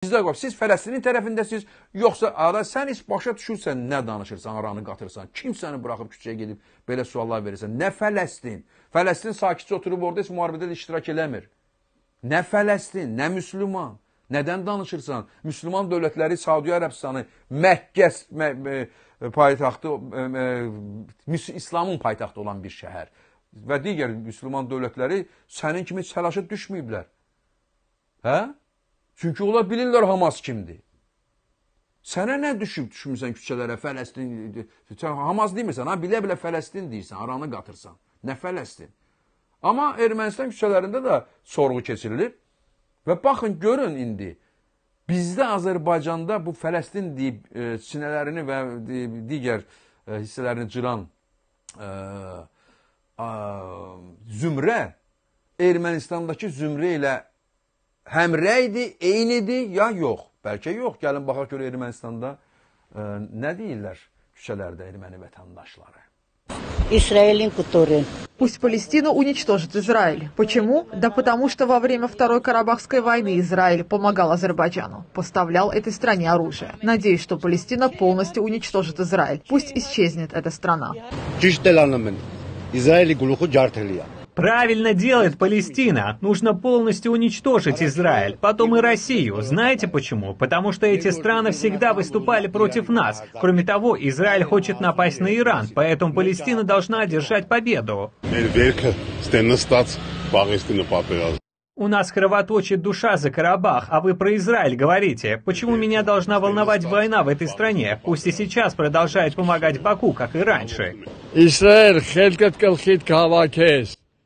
Sizdə qoy, siz Fələstinin tərəfindəsiniz, yoxsa ara sən heç başa düşürsən, nə danışırsan, aranı qatırsan, kim səni buraxıb küçəyə gedib belə suallar verirsən? Nə Fələstin? Fələstin sakitcə oturub orada heç müharibədə də iştirak eləmir. Nə Fələstin, nə müsəlman? Nədən danışırsan? Müsəlman dövlətləri Səudiyyə Ərəbistanı, Məkkə paytaxtı, İslamın paytaxtı olan bir şəhər və digər müsəlman dövlətləri sənin kimi təlaşa düşməyiblər. Hə? Çünki ola bilirlər Hamas kimdir. Sənə nə düşüb düşmüsən küçələrə Fələstin? Sən Hamas demirsən, ha bilə-bilə Fələstin deyirsən, aranı qatırsan. Nə Fələstin? Amma Ermənistan küçələrində də sorğu keçirilir. Və baxın görün indi bizdə Azərbaycanda bu Fələstin deyib e, sinələrini və deyib, digər e, hissələrini cıran e, a, zümrə Ermənistandakı zümrə ilə həmrəydi, eynidir, ya yox? Bəlkə yox. Gəlin, baxaq görə Ermənistanda ə, e, nə deyirlər küçələrdə erməni vətəndaşları? Израиль Кутурин. Пусть Палестину уничтожит Израиль. Почему? Да потому что во время Второй Карабахской войны Израиль помогал Азербайджану, поставлял этой стране оружие. Надеюсь, что Палестина полностью уничтожит Израиль. Пусть исчезнет эта страна. Израиль Правильно делает Палестина. Нужно полностью уничтожить Израиль, потом и Россию. Знаете почему? Потому что эти страны всегда выступали против нас. Кроме того, Израиль хочет напасть на Иран, поэтому Палестина должна одержать победу. У нас кровоточит душа за Карабах, а вы про Израиль говорите. Почему меня должна волновать война в этой стране? Пусть и сейчас продолжает помогать Баку, как и раньше. Израиль,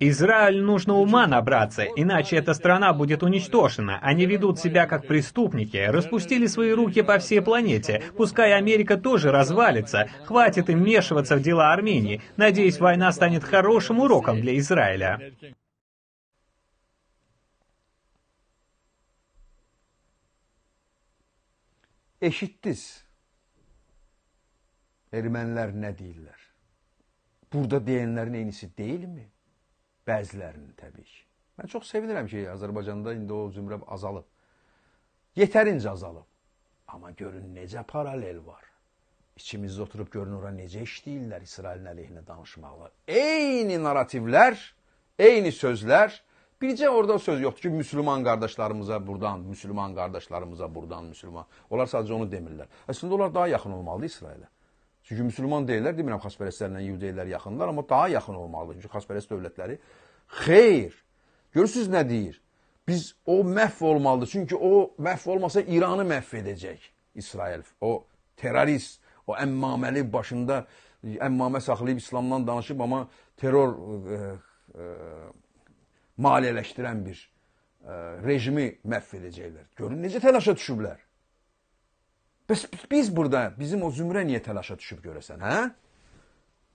Израиль нужно ума набраться, иначе эта страна будет уничтожена. Они ведут себя как преступники, распустили свои руки по всей планете. Пускай Америка тоже развалится. Хватит им вмешиваться в дела Армении. Надеюсь, война станет хорошим уроком для Израиля. Eşittiz. Ermeniler ne değiller? Burada diyenlerin en iyisi değil Bəzilərinin təbii ki. Mən çox sevinirəm ki, Azərbaycanda indi o zümrə azalıb. Yetərincə azalıb. Amma görün necə paralel var. İçimizdə oturub görün ora necə işləyirlər İsrailin əleyhinə danışmaqla. Eyni narativlər, eyni sözlər. Bircə orada söz yoxdur ki, müsəlman qardaşlarımıza burdan, müsəlman qardaşlarımıza burdan, müsəlman. Onlar sadəcə onu demirlər. Əslində onlar daha yaxın olmalıdı İsrailə. Çünki müsəlman deyirlər, demirəm xaspərəstlərlə yudeylər yaxınlar, amma daha yaxın olmalıdır. Çünki xaspərəst dövlətləri xeyr. Görürsüz nə deyir? Biz o məhv olmalıdır. Çünki o məhv olmasa İranı məhv edəcək İsrail. O terrorist, o əmmaməli başında əmmamə saxlayıb İslamdan danışıb, amma terror e, e, maliyyələşdirən bir e, rejimi məhv edəcəklər. Görün necə təlaşa düşüblər. Bəs biz burada bizim o zümrə niyə təlaşa düşüb görəsən, hə?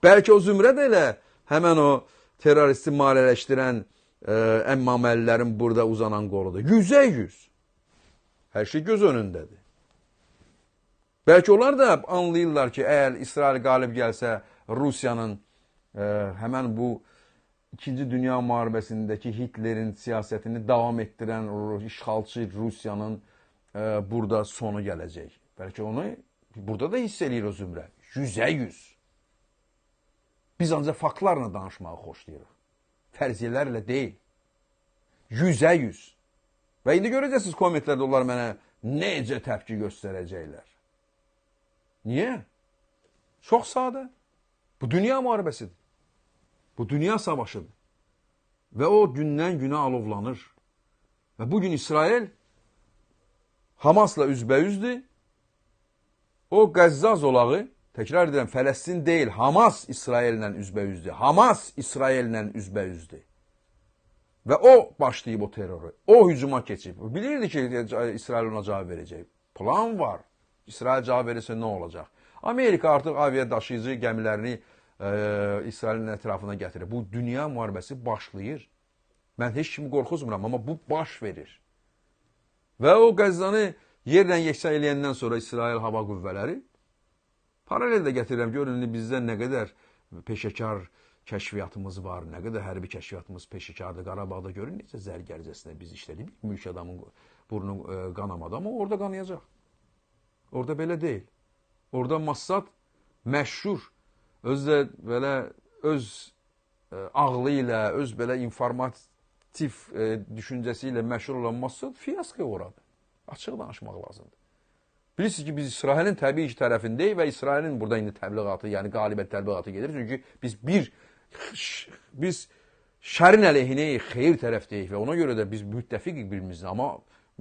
Bəlkə o zümrə də elə həmən o terroristi maliyyələşdirən e, əmmaməlilərin burada uzanan qoludur. Yüzə yüz. Hər şey göz önündədir. Bəlkə onlar da anlayırlar ki, əgər İsrail qalib gəlsə, Rusiyanın ə, e, həmən bu İkinci Dünya Müharibəsindəki Hitlerin siyasətini davam etdirən işğalçı Rusiyanın ə, e, burada sonu gələcək. Bəlkə onu burada da hiss eləyir o zümrə. Yüzə yüz. Biz ancaq faktlarla danışmağı xoşlayırıq. Fərziyyələrlə deyil. Yüzə yüz. Və indi görəcəksiniz kommentlərdə onlar mənə necə təpki göstərəcəklər. Niyə? Çox sadə. Bu dünya müharibəsidir. Bu dünya savaşıdır. Və o gündən günə alovlanır. Və bugün İsrail Hamasla üzbəüzdür O Qəzzaz olağı, təkrar edirəm, Fələstin deyil, Hamas İsraillə üzbəüzdür. Hamas İsraillə üzbəüzdür. Və o başlayıb o terroru. O hücuma keçib. Bilirdi ki, İsrail ona cavab verəcək. Plan var. İsrail cavab verirsə nə olacaq? Amerika artıq aviya daşıyıcı gəmilərini ə, e, İsrailin ətrafına gətirir. Bu dünya müharibəsi başlayır. Mən heç kimi qorxuzmuram, amma bu baş verir. Və o Qəzzanı yerlə yeksa eləyəndən sonra İsrail hava qüvvələri paralel də gətirirəm görün bizdə nə qədər peşəkar kəşfiyyatımız var, nə qədər hərbi kəşfiyyatımız peşəkardır. Qarabağda görün necə zərgərcəsinə biz işlədik. Mülk adamın burnu e, qanamadı, amma orada qanayacaq. Orada belə deyil. Orada Massad məşhur öz də belə öz e, ağlı ilə, öz belə informativ e, düşüncəsi ilə məşhur olan Massad fiyaskoya uğradı. Açıq danışmaq lazımdır. Bilirsiniz ki, biz İsrailin təbii ki tərəfindəyik və İsrailin burada indi təbliğatı, yəni qalibiyyət təbliğatı gedir. Çünki biz bir, biz şərin əleyhinəyik, xeyir tərəfdəyik və ona görə də biz müttəfiqik birimizlə. Amma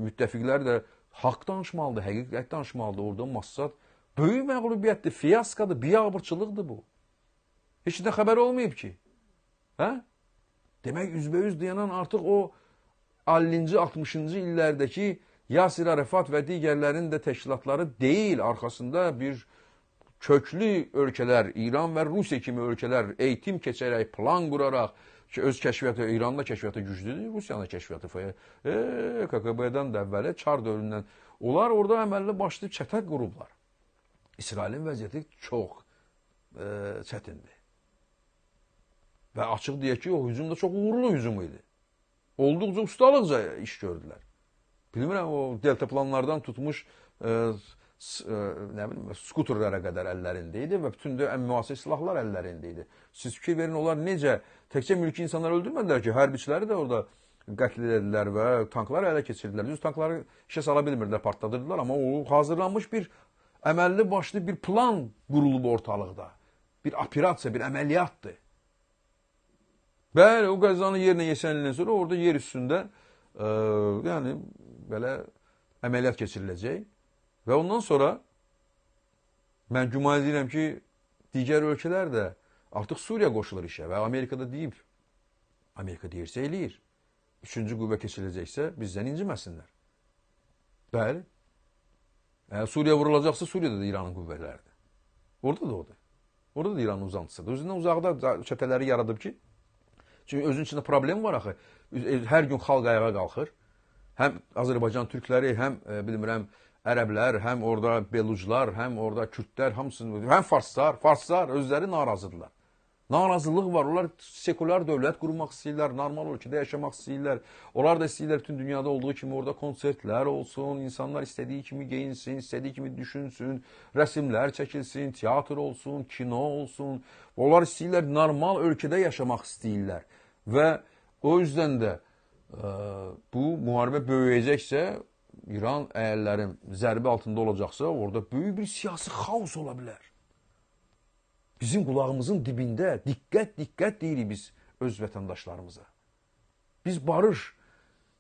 müttəfiqlər də haqq danışmalıdır, həqiqət danışmalıdır. Orada massat böyük məğlubiyyətdir, fiyaskadır, biabırçılıqdır bu. Heç də xəbər olmayıb ki. Hə? Demək, üzbəyüz dayanan artıq o 50-ci, 60-cı illərdəki Yasir Arefat və digərlərinin də təşkilatları deyil, arxasında bir köklü ölkələr, İran və Rusiya kimi ölkələr eğitim keçərək, plan quraraq, ki, öz kəşfiyyatı, İranla kəşfiyyatı güclüdür, Rusiyanın kəşfiyyatı falan. E, KKB-dən də əvvələ, Çar dövründən. Onlar orada əməlli başlı çətək qurublar. İsrailin vəziyyəti çox e, çətindir. Və açıq deyək ki, o hücum da çox uğurlu hücum idi. Olduqca ustalıqca iş gördülər bilmirəm o deltaplanlardan tutmuş ə, e, e, nə bilim skuterlərə qədər əllərində idi və bütün də ən müasir silahlar əllərində idi. Siz fikir verin onlar necə təkcə mülki insanlar öldürmədilər ki, hərbiçiləri də orada qətl edildilər və tankları ələ keçirdilər. Düz tankları işə sala bilmirdilər, partladırdılar, amma o hazırlanmış bir əməlli başlı bir plan qurulub ortalıqda. Bir operasiya, bir əməliyyatdır. Bəli, o qəzanı yerinə yesənləndən sonra orada yer üstündə ə, e, yəni belə əməliyyat keçiriləcək və ondan sonra mən güman edirəm ki, digər ölkələr də artıq Suriya qoşulur işə və Amerikada deyib, Amerika deyirsə eləyir. Üçüncü qüvvə keçiriləcəksə bizdən inciməsinlər. Bəli. Əgər Suriya vurulacaqsa Suriyada da İranın qüvvələridir. Orada da odur. Orada da İranın uzantısıdır. Özündən uzaqda çətələri yaradıb ki, çünki özün içində problem var axı. E, hər gün xalq ayağa qalxır həm Azərbaycan türkləri, həm e, bilmirəm ərəblər, həm orada beluclar, həm orada kürdlər, hamısını, həm farslar, farslar özləri narazıdırlar. Narazılıq var. Onlar sekular dövlət qurmaq istəyirlər, normal ölkədə yaşamaq istəyirlər. Onlar da istəyirlər bütün dünyada olduğu kimi orada konsertlər olsun, insanlar istədiyi kimi geyinsin, istədiyi kimi düşünsün, rəsmlər çəkilsin, teatr olsun, kino olsun. Onlar istəyirlər normal ölkədə yaşamaq istəyirlər. Və o yüzdən də ə, e, bu müharibə böyüyəcəksə, İran əyərlərin zərbə altında olacaqsa, orada böyük bir siyasi xaos ola bilər. Bizim qulağımızın dibində diqqət-diqqət deyirik biz öz vətəndaşlarımıza. Biz barış,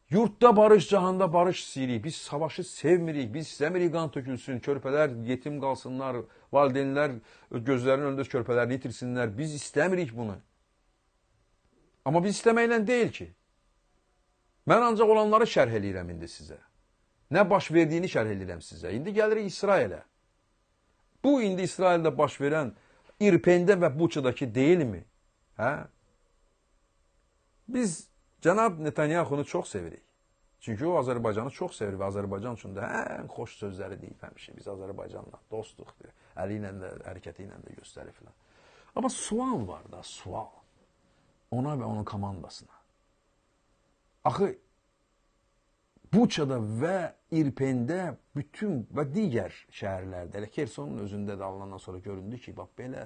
yurtda barış, cahanda barış istəyirik. Biz savaşı sevmirik, biz istəmirik qan tökülsün, körpələr yetim qalsınlar, valideynlər gözlərinin önündə körpələrini itirsinlər. Biz istəmirik bunu. Amma biz istəməklə deyil ki. Mən ancaq olanları şərh eləyirəm indi sizə. Nə baş verdiyini şərh eləyirəm sizə. İndi gəlirik İsrailə. Bu indi İsraildə baş verən İrpendə və Buçadakı deyilmi? Hə? Biz cənab Netanyahunu çox sevirik. Çünki o Azərbaycanı çox sevir və Azərbaycan üçün də ən xoş sözləri deyib həmişə. Biz Azərbaycanla dostuq, əli ilə də, hərəkəti ilə də göstərir filan. Amma sual var da, sual. Ona və onun komandasına. Axı Buçada və İrpendə bütün və digər şəhərlərdə, elə Kersonun özündə də alınan sonra göründü ki, bax belə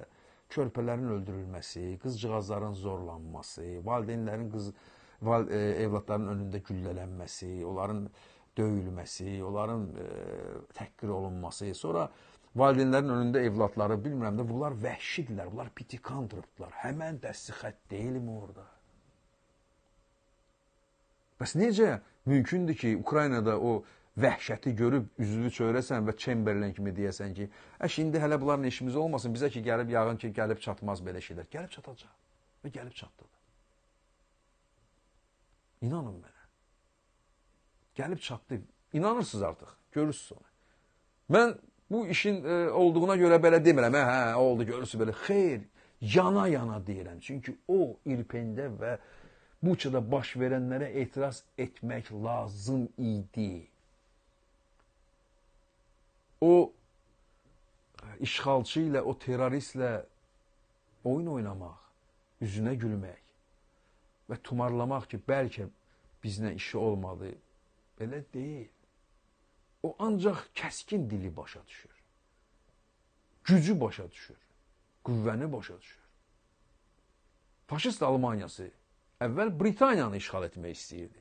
körpələrin öldürülməsi, qızcığazların zorlanması, valideynlərin qız val, e, evladlarının önündə güllələnməsi, onların döyülməsi, onların e, təhqir olunması, sonra valideynlərin önündə evladları bilmirəm də bunlar vəhşidirlər, bunlar pitikandrıbdılar. Həmən dəsti xətt deyilmi orada? Bəs necə mümkündür ki, Ukraynada o vəhşəti görüb üzünü çöyrəsən və Chamberlain kimi deyəsən ki, əş indi hələ bunların işimiz olmasın, bizə ki gəlib yağın ki, gəlib çatmaz belə şeylər. Gəlib çatacaq və gəlib çatdı. İnanın mənə. Gəlib çatdı. İnanırsınız artıq. Görürsünüz onu. Mən bu işin e, olduğuna görə belə demirəm. Hə, hə oldu görürsüz belə. Xeyr, yana-yana deyirəm. Çünki o irpendə və e, Buçada baş verenlere etiraz etmek lazım idi. O işğalçı ilə, o teröristlə oyun oynamaq, üzünə gülmək və tumarlamaq ki, bəlkə bizlə işi olmadı. Belə deyil. O ancaq kəskin dili başa düşür. Gücü başa düşür. Qüvvəni başa düşür. Faşist Almaniyası əvvəl Britaniyanı işğal etmək istəyirdi.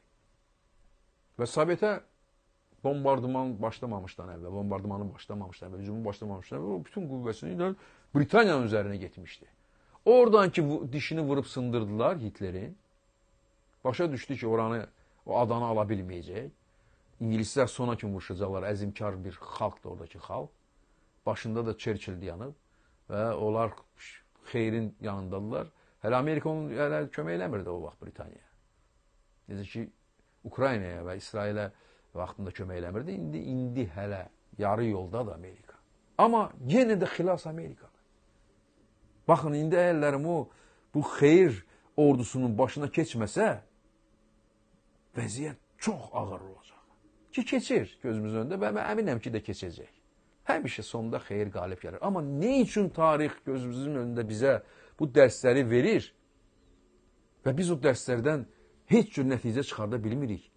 Və Sovetə bombardıman başlamamışdan əvvəl, bombardımanın başlamamışdan əvvəl, hücumun başlamamışdan əvvəl o bütün qüvvəsini ilə Britaniyanın üzərinə getmişdi. Oradan ki dişini vurub sındırdılar Hitlerin. Başa düşdü ki, oranı, o adanı ala bilməyəcək. İngilislər sona kimi vuruşacaqlar, əzimkar bir xalqdır oradakı xalq. Başında da Churchill yanıb və onlar xeyrin yanındadırlar. Hələ Amerika onun hələ kömək eləmirdi o vaxt Britaniyaya. Necə ki, Ukraynaya və İsrailə vaxtında kömək eləmirdi. İndi, indi hələ yarı yoldadır Amerika. Amma yenə də xilas Amerikadır. Baxın, indi əyərlərim o, bu xeyir ordusunun başına keçməsə, vəziyyət çox ağır olacaq. Ki, keçir gözümüzün önündə və mən əminəm ki, də keçəcək. Həmişə sonda xeyir qalib gəlir. Amma nə üçün tarix gözümüzün önündə bizə bu dərsləri verir və biz o dərslərdən heç cür nəticə çıxarda bilmirik.